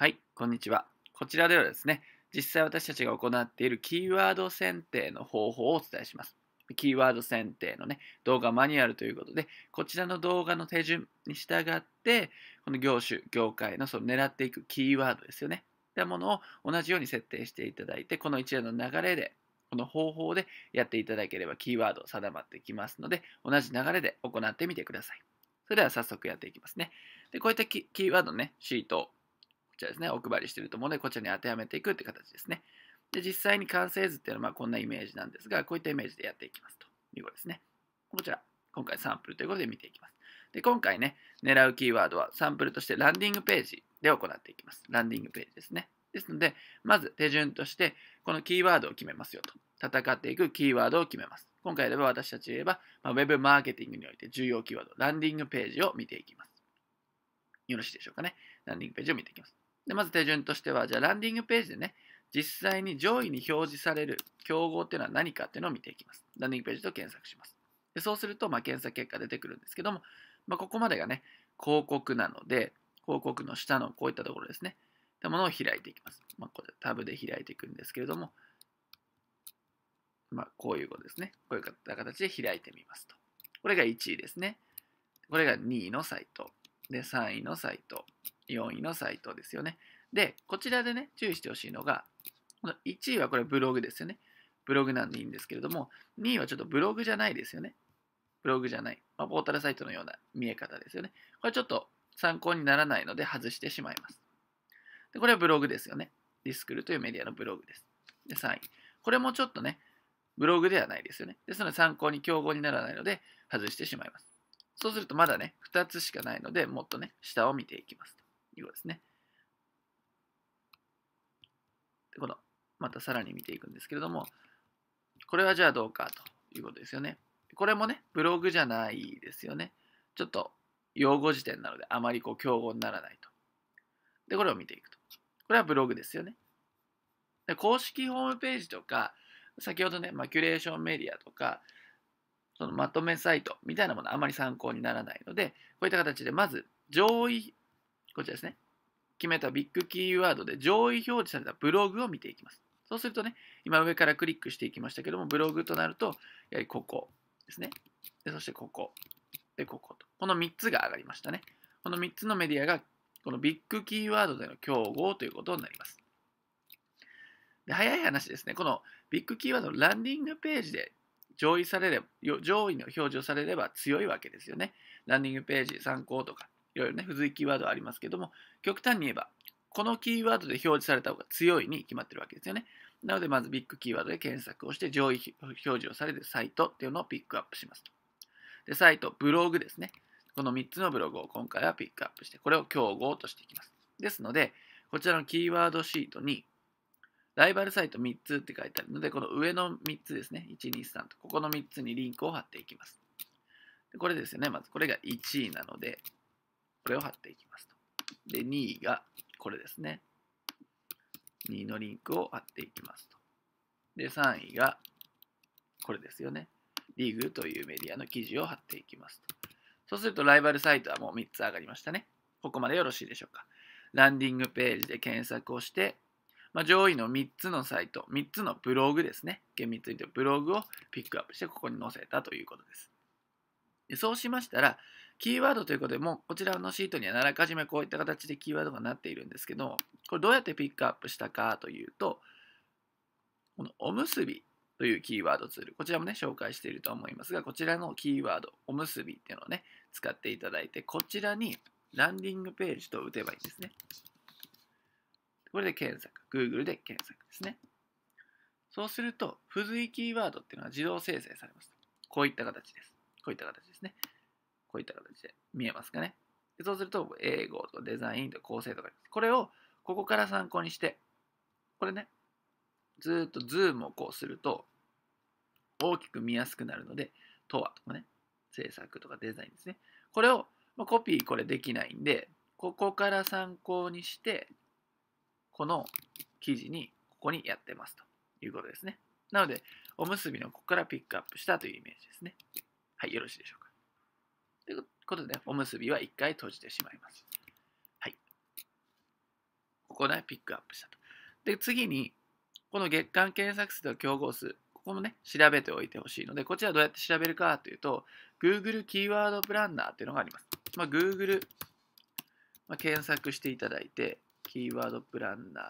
はい、こんにちは。こちらではですね、実際私たちが行っているキーワード選定の方法をお伝えします。キーワード選定のね、動画マニュアルということで、こちらの動画の手順に従って、この業種、業界のその狙っていくキーワードですよね。たものを同じように設定していただいて、この一連の流れで、この方法でやっていただければキーワード定まってきますので、同じ流れで行ってみてください。それでは早速やっていきますね。で、こういったキーワードのね、シートをちらですね、お配りしていると思うので、こちらに当てはめていくって形ですね。で、実際に完成図っていうのはまこんなイメージなんですが、こういったイメージでやっていきますということですね。こちら、今回サンプルということで見ていきます。で、今回ね、狙うキーワードはサンプルとしてランディングページで行っていきます。ランディングページですね。ですので、まず手順として、このキーワードを決めますよと。戦っていくキーワードを決めます。今回では私たち言えば、まあ、ウェブマーケティングにおいて重要キーワード、ランディングページを見ていきます。よろしいでしょうかね。ランディングページを見ていきます。で、まず手順としては、じゃあランディングページでね、実際に上位に表示される競合っていうのは何かっていうのを見ていきます。ランディングページと検索します。でそうすると、まあ、検索結果出てくるんですけども、まあ、ここまでがね、広告なので、広告の下のこういったところですね。でてものを開いていきます。まあ、これタブで開いていくんですけれども、まあ、こういうことですね。こういった形で開いてみますと。これが1位ですね。これが2位のサイト。で、3位のサイト。4位のサイトですよね。で、こちらでね、注意してほしいのが、この1位はこれブログですよね。ブログなんでいいんですけれども、2位はちょっとブログじゃないですよね。ブログじゃない。まあ、ポータルサイトのような見え方ですよね。これちょっと参考にならないので外してしまいます。でこれはブログですよね。ディスクルというメディアのブログです。で、3位。これもちょっとね、ブログではないですよね。ですので参考に競合にならないので外してしまいます。そうするとまだね、2つしかないので、もっとね、下を見ていきます。いうことですね。で、この、またさらに見ていくんですけれども、これはじゃあどうかということですよね。これもね、ブログじゃないですよね。ちょっと用語辞典なので、あまりこう競合にならないと。で、これを見ていくと。これはブログですよね。で公式ホームページとか、先ほどね、マキュレーションメディアとか、そのまとめサイトみたいなものあまり参考にならないので、こういった形でまず上位こちらですね。決めたビッグキーワードで上位表示されたブログを見ていきます。そうするとね、今上からクリックしていきましたけども、ブログとなると、やはりここですね。でそしてここ。で、ここと。この3つが上がりましたね。この3つのメディアが、このビッグキーワードでの競合ということになります。で早い話ですね、このビッグキーワードのランディングページで上位されれば、上位の表示をされれば強いわけですよね。ランディングページ参考とか、ろいろね、付随キーワードありますけども、極端に言えば、このキーワードで表示された方が強いに決まってるわけですよね。なので、まずビッグキーワードで検索をして、上位表示をされるサイトっていうのをピックアップしますと。で、サイト、ブログですね。この3つのブログを今回はピックアップして、これを競合としていきます。ですので、こちらのキーワードシートに、ライバルサイト3つって書いてあるので、この上の3つですね、1、2、3と、ここの3つにリンクを貼っていきます。でこれですよね、まずこれが1位なので、これを貼っていきますと。で、2位がこれですね。2のリンクを貼っていきますと。で、3位がこれですよね。リーグというメディアの記事を貼っていきますと。そうすると、ライバルサイトはもう3つ上がりましたね。ここまでよろしいでしょうか。ランディングページで検索をして、まあ、上位の3つのサイト、3つのブログですね。厳密に言うとブログをピックアップして、ここに載せたということです。でそうしましたら、キーワードということで、もうこちらのシートにはあらかじめこういった形でキーワードがなっているんですけど、これどうやってピックアップしたかというと、このおむすびというキーワードツール、こちらもね、紹介していると思いますが、こちらのキーワード、おむすびっていうのをね、使っていただいて、こちらにランディングページと打てばいいんですね。これで検索、Google で検索ですね。そうすると、付随キーワードっていうのは自動生成されます。こういった形です。こういった形ですね。こういった形で見えますかね。でそうすると、英語とかデザインとか構成とか、これをここから参考にして、これね、ずっとズームをこうすると、大きく見やすくなるので、とはとかね、制作とかデザインですね。これを、まあ、コピーこれできないんで、ここから参考にして、この記事に、ここにやってますということですね。なので、おむすびのここからピックアップしたというイメージですね。はい、よろしいでしょうか。ことで、おむすびは1回閉じてしまいます。はい。ここね、ピックアップしたと。で、次に、この月間検索数と競合数、ここもね、調べておいてほしいので、こちらどうやって調べるかというと、Google キーワードプランナーっていうのがあります。まあ、Google、まあ、検索していただいて、キーワードプランナー、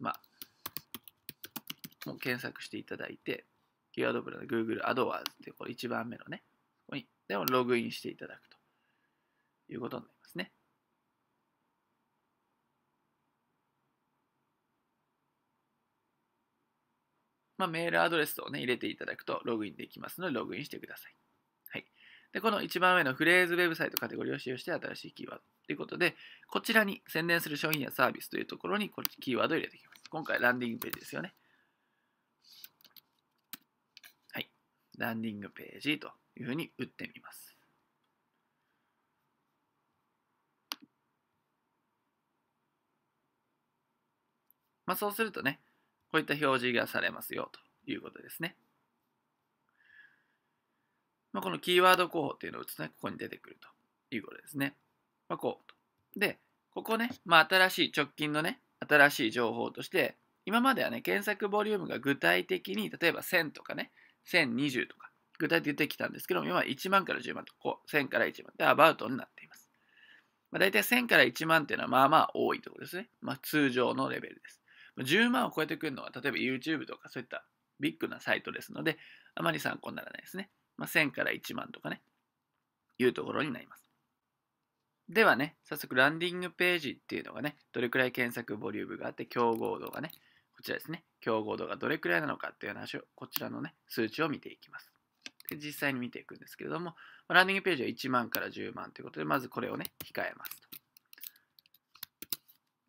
まあ、もう検索していただいて、キーワードプランナー、Google AdWords っていう、これ1番目のね、ここに、でもログインしていただくいうことになりますね。まあ、メールアドレスを、ね、入れていただくとログインできますので、ログインしてください。はい、でこの一番上のフレーズウェブサイトカテゴリーを使用して新しいキーワードということで、こちらに宣伝する商品やサービスというところにこキーワードを入れていきます。今回、ランディングページですよね。はい。ランディングページというふうに打ってみます。まあ、そうするとね、こういった表示がされますよということですね。まあ、このキーワード候補っていうのを打つとね、ここに出てくるということですね。まあ、こうと。で、ここね、まあ、新しい直近のね、新しい情報として、今まではね、検索ボリュームが具体的に、例えば1000とかね、1020とか、具体的に出てきたんですけども、今は1万から10万と、こう、1000から1万でアバウトになっています。まあ、大体1000から1万っていうのはまあまあ多いところですね。まあ、通常のレベルです。10万を超えてくるのは、例えば YouTube とかそういったビッグなサイトですので、あまり参考にならないですね。まあ、1000から1万とかね、いうところになります。ではね、早速ランディングページっていうのがね、どれくらい検索ボリュームがあって、競合度がね、こちらですね、競合度がどれくらいなのかっていう話を、こちらのね、数値を見ていきます。で実際に見ていくんですけれども、ランディングページは1万から10万ということで、まずこれをね、控えますと。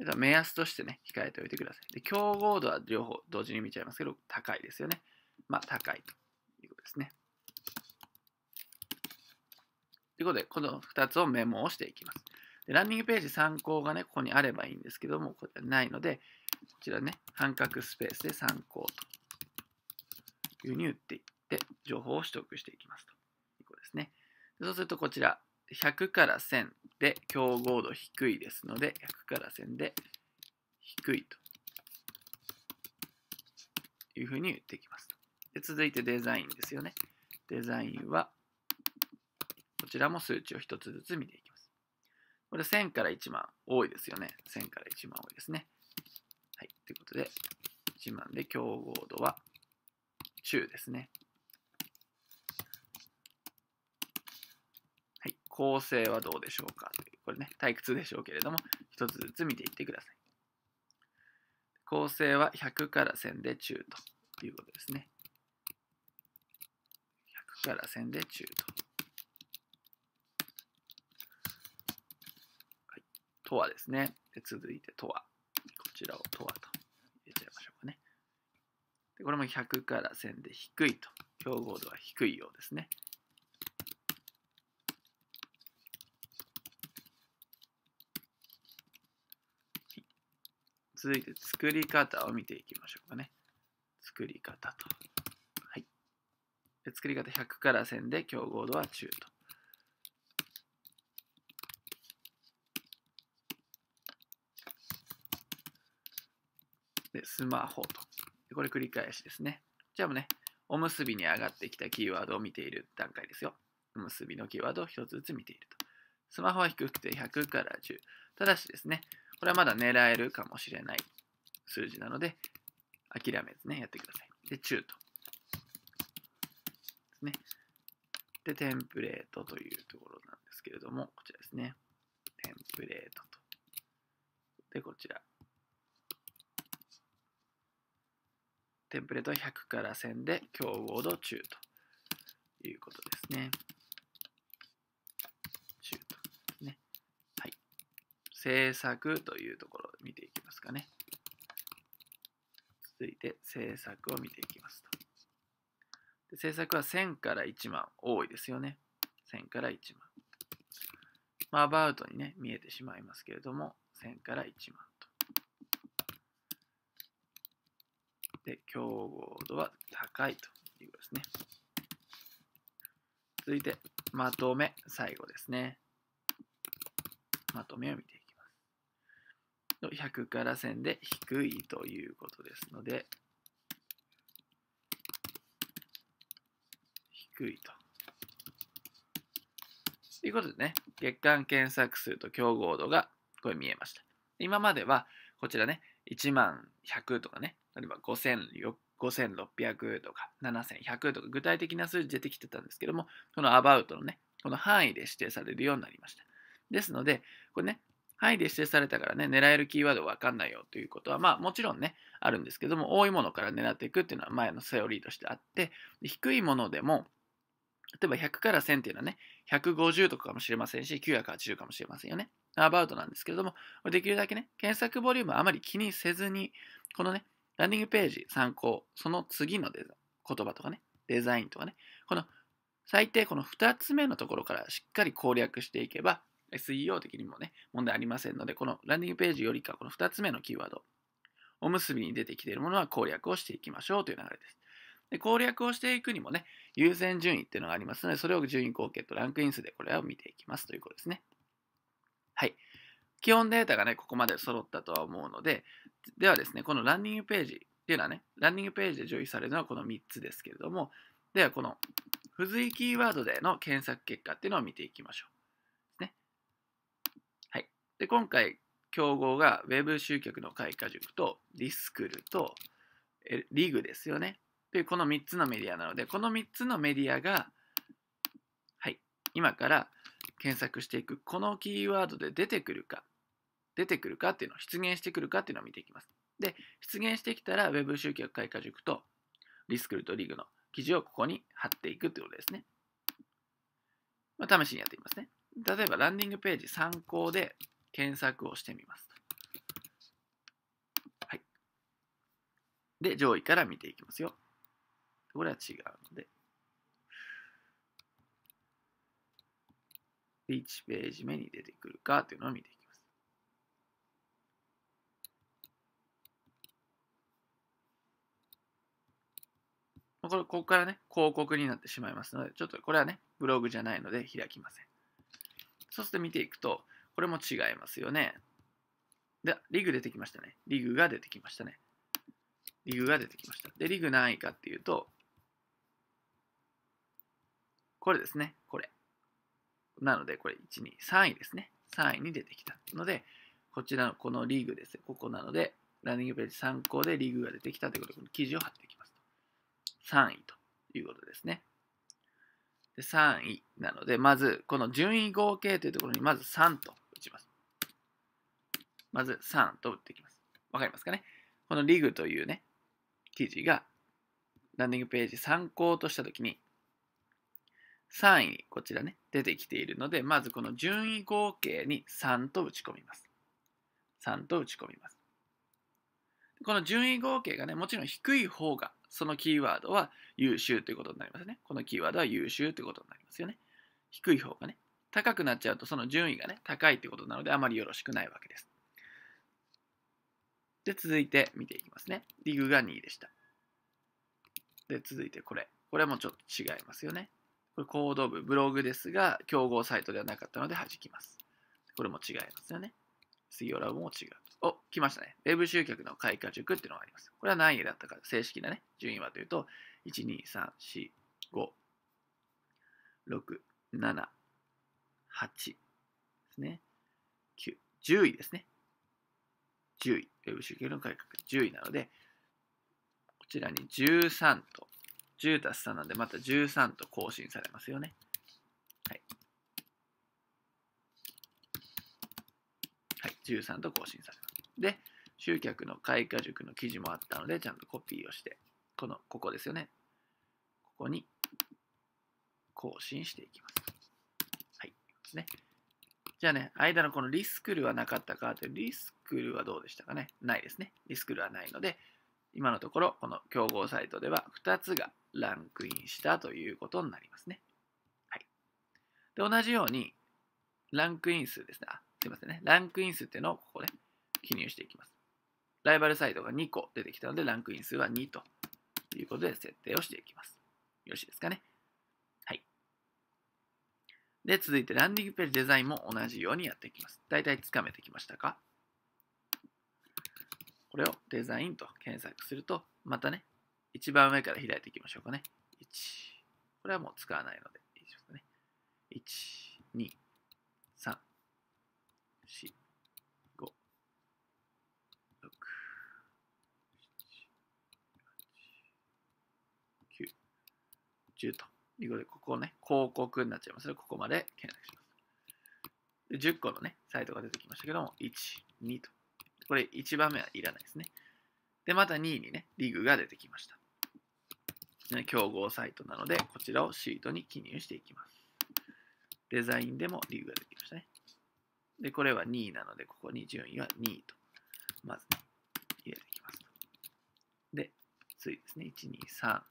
とは目安としてね、控えておいてください。で、競合度は両方同時に見ちゃいますけど、高いですよね。まあ、高いということですね。ということで、この2つをメモをしていきます。でランニングページ参考がね、ここにあればいいんですけども、これはないので、こちらね、半角スペースで参考というふうに打っていって、情報を取得していきますということですね。そうすると、こちら、100から1000で競合度低いですので、100から1000で低いというふうに言っていきます。で続いてデザインですよね。デザインは、こちらも数値を1つずつ見ていきます。これ1000から1万多いですよね。1000から1万多いですね。はい。ということで、1万で競合度は中ですね。構成はどうでしょうかこれね、退屈でしょうけれども、一つずつ見ていってください。構成は100から1000で中ということですね。100から1000で中と。はい、とはですね。で続いてとは。こちらをとはと入れちゃいましょうかね。でこれも100から1000で低いと。競合度は低いようですね。続いて作り方を見ていきましょうかね。作り方と。はい。で作り方100から1000で競合度は中と。で、スマホと。これ繰り返しですね。じゃあもうね、おむすびに上がってきたキーワードを見ている段階ですよ。おむすびのキーワードを1つずつ見ていると。スマホは低くて100から10。ただしですね、これはまだ狙えるかもしれない数字なので、諦めずね、やってください。で、中と。ですね。で、テンプレートというところなんですけれども、こちらですね。テンプレートと。で、こちら。テンプレートは100から1000で、強合度中ということですね。制作というところを見ていきますかね。続いて制作を見ていきますと。で制作は1000から1万多いですよね。1000から1万。まあ、アバウトにね、見えてしまいますけれども、1000から1万と。で、競合度は高いということですね。続いて、まとめ、最後ですね。まとめを見ていきます。の100から1000で低いということですので、低いと。ということでね、月間検索数と競合度がこれ見えました。今までは、こちらね、1万100とかね、例えば5600とか7100とか具体的な数字出てきてたんですけども、このアバウトのね、この範囲で指定されるようになりました。ですので、これね、範囲で指定されたからね、狙えるキーワードわかんないよということは、まあもちろんね、あるんですけども、多いものから狙っていくっていうのは前のセオリーとしてあって、低いものでも、例えば100から1000っていうのはね、150とかかもしれませんし、980かもしれませんよね。アバウトなんですけれども、できるだけね、検索ボリュームあまり気にせずに、このね、ランディングページ参考、その次のデザ言葉とかね、デザインとかね、この最低この2つ目のところからしっかり攻略していけば、SEO 的にもね、問題ありませんので、このランディングページよりか、この2つ目のキーワード、おむすびに出てきているものは攻略をしていきましょうという流れです。で攻略をしていくにもね、優先順位っていうのがありますので、それを順位貢献とランクイン数でこれを見ていきますということですね。はい。基本データがね、ここまで揃ったとは思うので、ではですね、このランディングページっていうのはね、ランディングページで上位されるのはこの3つですけれども、ではこの付随キーワードでの検索結果っていうのを見ていきましょう。で、今回、競合が Web 集客の開花塾とディスクルとリグですよね。で、この3つのメディアなので、この3つのメディアが、はい、今から検索していく、このキーワードで出てくるか、出てくるかっていうのを、出現してくるかっていうのを見ていきます。で、出現してきたら Web 集客開花塾とディスクルとリグの記事をここに貼っていくということですね。まあ、試しにやってみますね。例えば、ランディングページ参考で、検索をしてみます。はい。で、上位から見ていきますよ。これは違うので。1ページ目に出てくるかというのを見ていきます。これ、ここからね、広告になってしまいますので、ちょっとこれはね、ブログじゃないので開きません。そうすると見ていくと、これも違いますよね。で、リグ出てきましたね。リグが出てきましたね。リグが出てきました。で、リグ何位かっていうと、これですね。これ。なので、これ1、2、3位ですね。3位に出てきたので、こちらのこのリーグですね。ここなので、ランニングページ参考でリーグが出てきたということで、記事を貼っていきます3位ということですね。で3位なので、まずこの順位合計というところにまず3とまず3と打っていきます。わかりますかねこのリグというね、記事がランディングページ参考としたときに、3位こちらね、出てきているので、まずこの順位合計に3と打ち込みます。3と打ち込みます。この順位合計がね、もちろん低い方が、そのキーワードは優秀ということになりますね。このキーワードは優秀ということになりますよね。低い方がね、高くなっちゃうと、その順位がね、高いということなので、あまりよろしくないわけです。で、続いて見ていきますね。リグが2位でした。で、続いてこれ。これもちょっと違いますよね。これ行動部、ブログですが、競合サイトではなかったので弾きます。これも違いますよね。水曜ラブも違う。お、来ましたね。ウェブ集客の開花塾っていうのがあります。これは何位だったか、正式なね、順位はというと、1、2、3、4、5、6、7、8ですね。9、10位ですね。10位、ウェブ集計の改革10位なので、こちらに13と、10たす3なんで、また13と更新されますよね。はい。はい、13と更新されます。で、集客の開花塾の記事もあったので、ちゃんとコピーをして、この、ここですよね。ここに更新していきます。はい。ですね。じゃあね、間のこのリスクルはなかったかという、リスクルはどうでしたかねないですね。リスクルはないので、今のところ、この競合サイトでは2つがランクインしたということになりますね。はい。で、同じように、ランクイン数ですね。あ、すいませんね。ランクイン数っていうのをここね、記入していきます。ライバルサイトが2個出てきたので、ランクイン数は2ということで設定をしていきます。よろしいですかね。で、続いてランディングページデザインも同じようにやっていきます。だいたいつかめてきましたかこれをデザインと検索すると、またね、一番上から開いていきましょうかね。1。これはもう使わないのでいいですかね。1、2、3、4、5、6、7、8、9、10と。ということで、ここね、広告になっちゃいますね。ここまで検索します。で10個のね、サイトが出てきましたけども、1、2と。これ1番目はいらないですね。で、また2位にね、リグが出てきました。ね、競合サイトなので、こちらをシートに記入していきます。デザインでもリグが出てきましたね。で、これは2位なので、ここに順位は2位と、まず、ね、入れていきます。で、次ですね、1、2、3、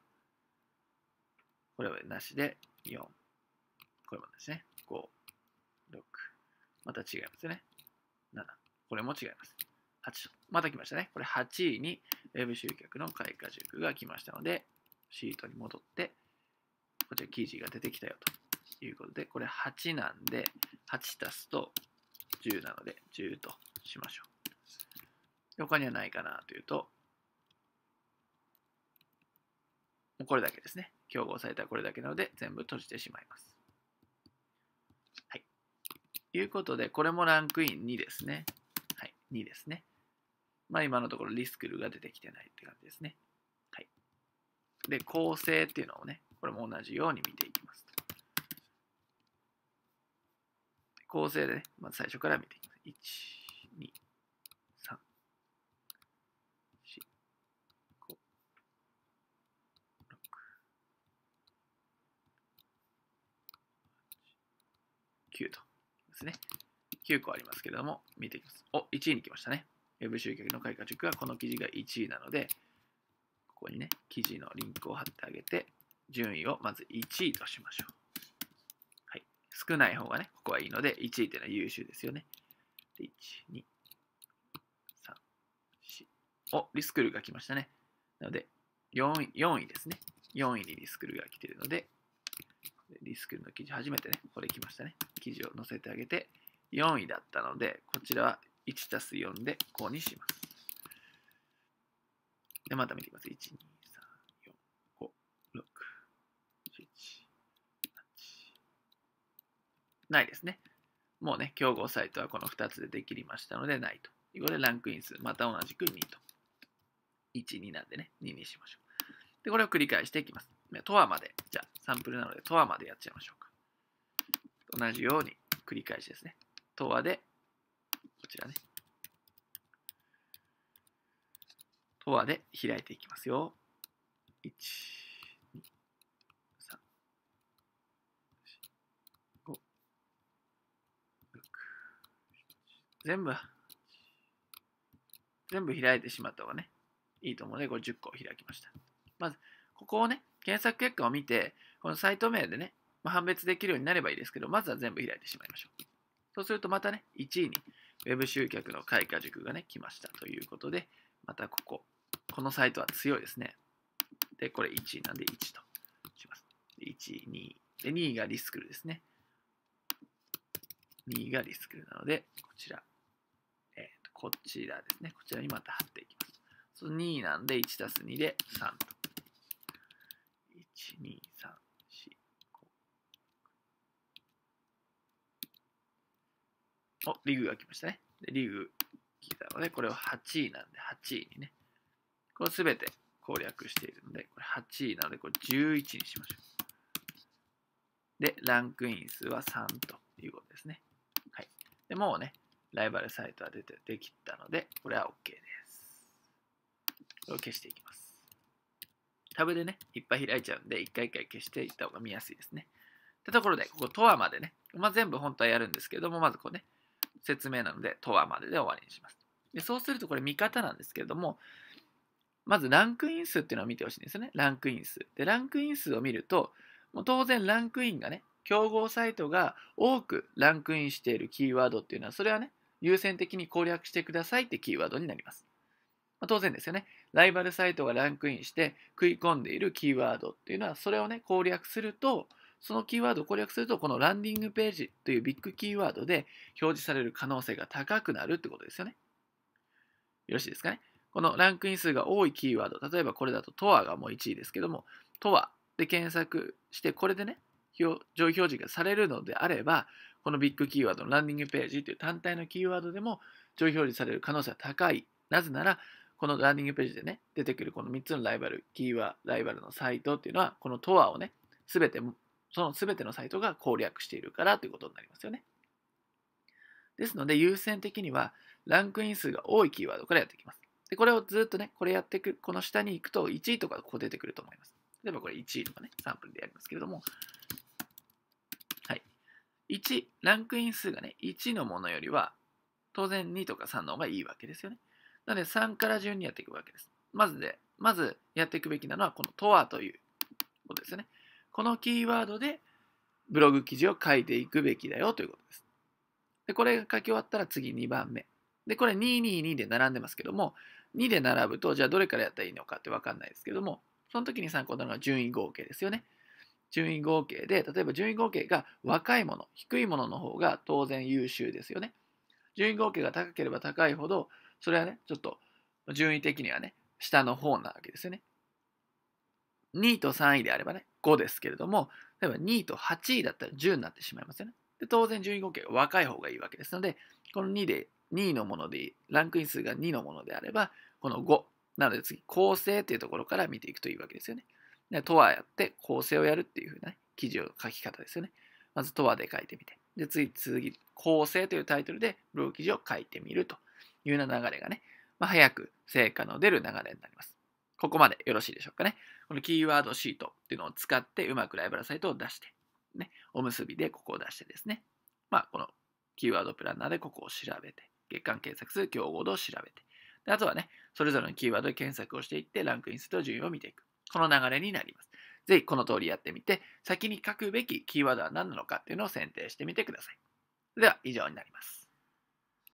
これはなしで4。これもですね。5、6。また違いますね。7。これも違います。8また来ましたね。これ8位に Web 集客の開花塾が来ましたので、シートに戻って、こちら記事が出てきたよということで、これ8なんで、8足すと10なので、10としましょう。他にはないかなというと、これだけですね。競合されたこれだけなので、全部閉じてしまいます。はい。いうことで、これもランクイン2ですね。はい、2ですね。まあ今のところリスクルが出てきてないって感じですね。はい。で、構成っていうのをね、これも同じように見ていきます。構成でね、まず最初から見ていきます。1ですね。9個ありますけれども、見ていきます。お、1位に来ましたね。ウェブ集客の開花塾はこの記事が1位なので、ここにね、記事のリンクを貼ってあげて、順位をまず1位としましょう。はい。少ない方がね、ここはいいので、1位っていうのは優秀ですよね。で、1、2、3、4。お、リスクルが来ましたね。なので、4位 ,4 位ですね。4位にリスクルが来ているので、リスクルの記事、初めてね、これ来ましたね。記事を載せてあげて、4位だったので、こちらは1たす4で5にします。で、また見てみます。1、2、3、4、5、6、7、8。ないですね。もうね、競合サイトはこの2つでできりましたので、ないと。これで、ランクイン数、また同じく2と。1、2なんでね、2にしましょう。で、これを繰り返していきます。とはまで。じゃあ、サンプルなので、とはまでやっちゃいましょうか。同じように繰り返しですね。とはで、こちらね。とはで開いていきますよ。1、2、3、4、5、6、全部、全部開いてしまった方がね、いいと思うので、これ10個開きました。まず、ここをね、検索結果を見て、このサイト名でね、まあ、判別できるようになればいいですけど、まずは全部開いてしまいましょう。そうするとまたね、1位に Web 集客の開花塾がね、来ましたということで、またここ、このサイトは強いですね。で、これ1位なんで1とします。1、2。で、2位がリスクルですね。2位がリスクルなので、こちら。えー、こちらですね。こちらにまた貼っていきます。その2位なんで1たす2で3と。1、2、3、4、5。お、リーグが来ましたね。でリーグ来たので、これを8位なんで、8位にね。これすべて攻略しているので、これ8位なので、これ11にしましょう。で、ランクイン数は3ということですね。はい。で、もうね、ライバルサイトは出てできたので、これは OK です。これを消していきます。タブでね、いっぱい開いちゃうんで、一回一回消していった方が見やすいですね。ってところで、ここ、とはまでね、まあ、全部本当はやるんですけども、まずこうね、説明なので、とはまでで終わりにします。でそうすると、これ見方なんですけれども、まずランクイン数っていうのを見てほしいんですよね。ランクイン数。で、ランクイン数を見ると、もう当然ランクインがね、競合サイトが多くランクインしているキーワードっていうのは、それはね、優先的に攻略してくださいってキーワードになります。まあ、当然ですよね。ライバルサイトがランクインして食い込んでいるキーワードっていうのは、それをね、攻略すると、そのキーワードを攻略すると、このランディングページというビッグキーワードで表示される可能性が高くなるってことですよね。よろしいですかね。このランクイン数が多いキーワード、例えばこれだと TOA がもう1位ですけども、TOA で検索して、これでね、上位表示がされるのであれば、このビッグキーワードのランディングページという単体のキーワードでも上位表示される可能性は高い。なぜなら、このランディングページでね、出てくるこの3つのライバル、キーワーライバルのサイトっていうのは、この t o をね、すべて、そのすべてのサイトが攻略しているからということになりますよね。ですので、優先的には、ランクイン数が多いキーワードからやっていきます。で、これをずっとね、これやっていく、この下に行くと1位とかここ出てくると思います。例えばこれ1位とかね、サンプルでやりますけれども、はい。1、ランクイン数がね、1のものよりは、当然2とか3の方がいいわけですよね。なので3から順にやっていくわけです。まずで、まずやっていくべきなのはこのとはということですね。このキーワードでブログ記事を書いていくべきだよということです。で、これが書き終わったら次2番目。で、これ222で並んでますけども、2で並ぶと、じゃあどれからやったらいいのかってわかんないですけども、その時に参考になるのは順位合計ですよね。順位合計で、例えば順位合計が若いもの、低いものの方が当然優秀ですよね。順位合計が高ければ高いほどそれはね、ちょっと順位的にはね、下の方なわけですよね。2位と3位であればね、5ですけれども、例えば2位と8位だったら10になってしまいますよね。で当然、順位合計が若い方がいいわけですので、この2で、2位のものでいい、ランクイン数が2のものであれば、この5、なので次、構成というところから見ていくといいわけですよね。で、とはやって構成をやるっていうふうな、ね、記事を書き方ですよね。まずとはで書いてみて。で、次、次、構成というタイトルでブログ記事を書いてみるというような流れがね、まあ、早く成果の出る流れになります。ここまでよろしいでしょうかね。このキーワードシートっていうのを使ってうまくライバルサイトを出して、ね、おむすびでここを出してですね、まあ、このキーワードプランナーでここを調べて、月間検索数、競合度を調べて、であとはね、それぞれのキーワードで検索をしていって、ランクインすると順位を見ていく。この流れになります。ぜひこの通りやってみて、先に書くべきキーワードは何なのかっていうのを選定してみてください。では、以上になります。